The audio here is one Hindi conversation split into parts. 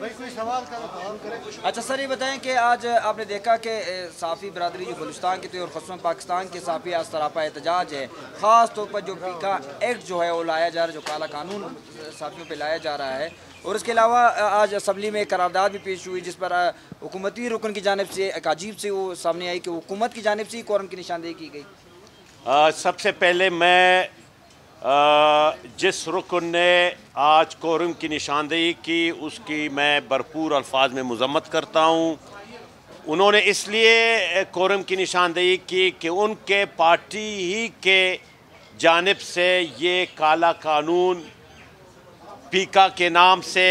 अच्छा सर ये बताएं कि आज आपने देखा कि साफ़ी बरदरी जो बलुस्तान की थी और खसूस पाकिस्तान के साफ़ी आज सरापा एहतजाज है ख़ास तौर पर जो पीका एक्ट जो है वो लाया जा रहा है जो काला कानून साफ़ियों पर लाया जा रहा है और इसके अलावा आज असम्बली में करारदाद भी पेश हुई जिस पर हुकूमती रुकन की जानब से एक अजीब से वो सामने आई कि हुकूमत की जानब से ही कौरम की निशानदेही की गई सबसे पहले मैं जिस रुकन ने आज कोरम की निशानदेही की उसकी मैं भरपूर अल्फाज में मजम्मत करता हूँ उन्होंने इसलिए कोरम की निशानदेही की कि उनके पार्टी ही के जानब से ये काला कानून पीका के नाम से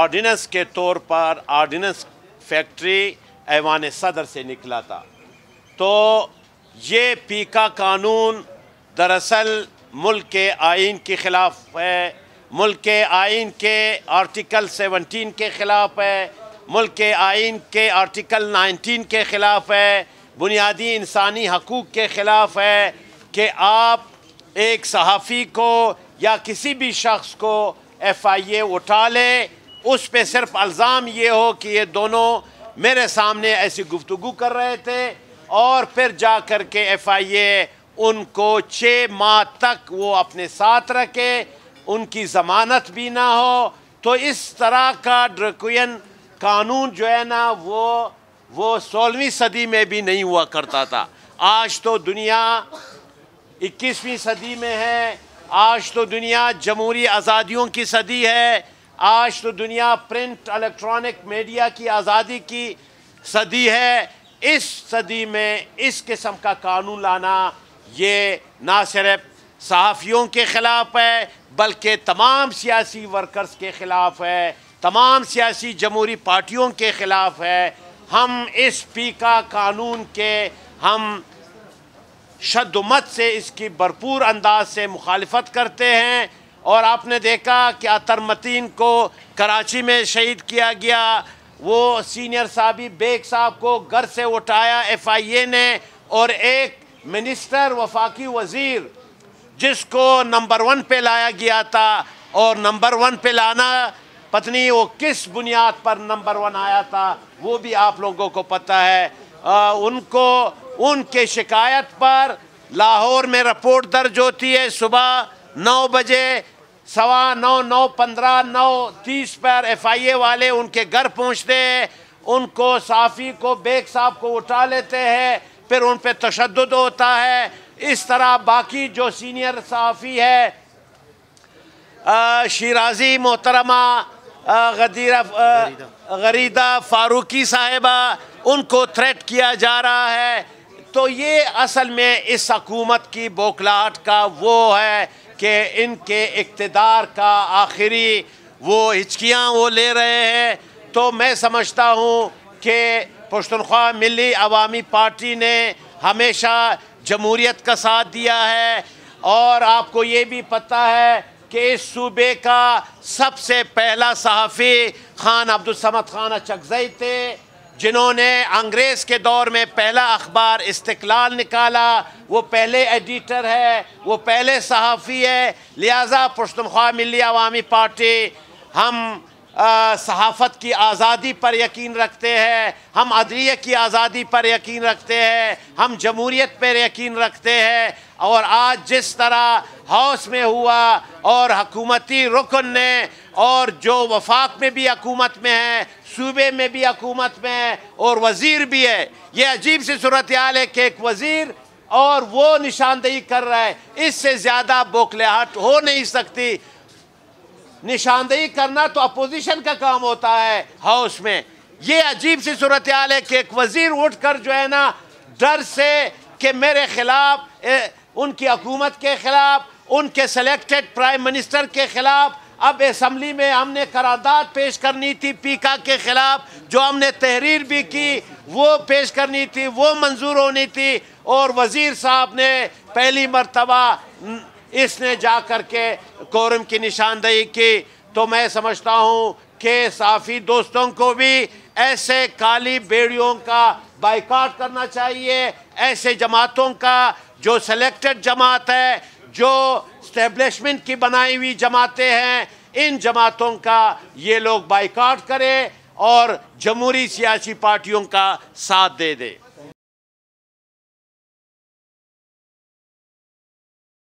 आर्डिनेंस के तौर पर आर्डिनेंस फैक्ट्री ऐवान सदर से निकला था तो ये पीका कानून दरअसल मुल्क के आइन के ख़िलाफ़ है मुल्क के आइन के आर्टिकल 17 के ख़िलाफ़ है मुल्क के आइन के आर्टिकल 19 के ख़िलाफ़ है बुनियादी इंसानी हकूक़ के ख़िलाफ़ है कि आप एक सहाफ़ी को या किसी भी शख्स को एफ़ आई ए उठा ले उस पर सिर्फ अल्ज़ाम ये हो कि ये दोनों मेरे सामने ऐसी गुफ्तु कर रहे थे और फिर जा कर के एफ आई ए उनको छः माह तक वो अपने साथ रखे उनकी ज़मानत भी ना हो तो इस तरह का ड्रकुन कानून जो है ना वो वो सोलहवीं सदी में भी नहीं हुआ करता था आज तो दुनिया इक्कीसवीं सदी में है आज तो दुनिया जमहूरी आज़ादियों की सदी है आज तो दुनिया प्रिंट इलेक्ट्रॉनिक मीडिया की आज़ादी की सदी है इस सदी में इस किस्म का कानून लाना ये ना सिर्फ सहाफ़ियों के ख़िलाफ़ है बल्कि तमाम सियासी वर्कर्स के ख़िलाफ़ है तमाम सियासी जमहूरी पार्टियों के ख़िलाफ़ है हम इस पीका कानून के हम शदमत से इसकी भरपूर अंदाज से मुखालफत करते हैं और आपने देखा कि अतर मतीन को कराची में शहीद किया गया वो सीनियर साहबी बेग साहब को घर से उठाया एफ आई ए ने और एक मिनिस्टर वफाकी वजीर जिसको नंबर वन पे लाया गया था और नंबर वन पे लाना पत्नी वो किस बुनियाद पर नंबर वन आया था वो भी आप लोगों को पता है आ, उनको उनके शिकायत पर लाहौर में रिपोर्ट दर्ज होती है सुबह नौ बजे सवा नौ नौ पंद्रह नौ तीस पर एफआईए वाले उनके घर पहुंचते हैं उनको साफ़ी को बेग साहब को उठा लेते हैं फिर उन पर तशद होता है इस तरह बाकी जो सीनियर सहाफ़ी है शराजी मोहतरमा गदीरा गरीदा फारूकी साहिबा उनको थ्रेट किया जा रहा है तो ये असल में इस हकूमत की बोखलाहट का वो है कि इनके इकतदार का आखिरी वो हिचकियाँ वो ले रहे हैं तो मैं समझता हूँ कि पश्तनख्वा मिली अवामी पार्टी ने हमेशा जमहूरीत का साथ दिया है और आपको ये भी पता है कि इस सूबे का सबसे पहला सहाफ़ी खान अब्दुलसमद खान अचकजई थे जिन्होंने अंग्रेज़ के दौर में पहला अखबार इस्तलाल निकाला वो पहले एडिटर है वो पहले सहाफ़ी है लिहाजा पश्तनख्वा मिली अवामी पार्टी हम सहाफ़त की आज़ादी पर यकीन रखते हैं हम अदलिय की आज़ादी पर यकीन रखते हैं हम जमूरीत पर यकीन रखते हैं और आज जिस तरह हाउस में हुआ और हकूमती रुकन ने और जो वफाक में भी हकूमत में है सूबे में भी हकूमत में है और वज़ीर भी है ये अजीब सी सूरत हाल है कि एक वज़ीर और वो निशानदेही कर रहा है इससे ज़्यादा बोखलेहट हो नहीं सकती निशानदेही करना तो अपोजिशन का काम होता है हाउस में ये अजीब सी सूरत हाल है कि एक वज़ीर उठ कर जो है ना डर से कि मेरे ख़िलाफ़ उनकी हकूमत के ख़िलाफ़ उनके सेलेक्टेड प्राइम मिनिस्टर के ख़िलाफ़ अब इसम्बली में हमने करारदाद पेश करनी थी पीका के ख़िलाफ़ जो हमने तहरीर भी की वो पेश करनी थी वो मंजूर होनी थी और वज़ीर साहब ने पहली मरतबा इसने जा कर के कोरम की निशानदेही की तो मैं समझता हूँ कि साफ़ी दोस्तों को भी ऐसे काली बेड़ियों का बाइकाट करना चाहिए ऐसे जमातों का जो सेलेक्टेड जमात है जो स्टेब्लिशमेंट की बनाई हुई जमातें हैं इन जमातों का ये लोग बाइकाट करें और जमहूरी सियासी पार्टियों का साथ दे दें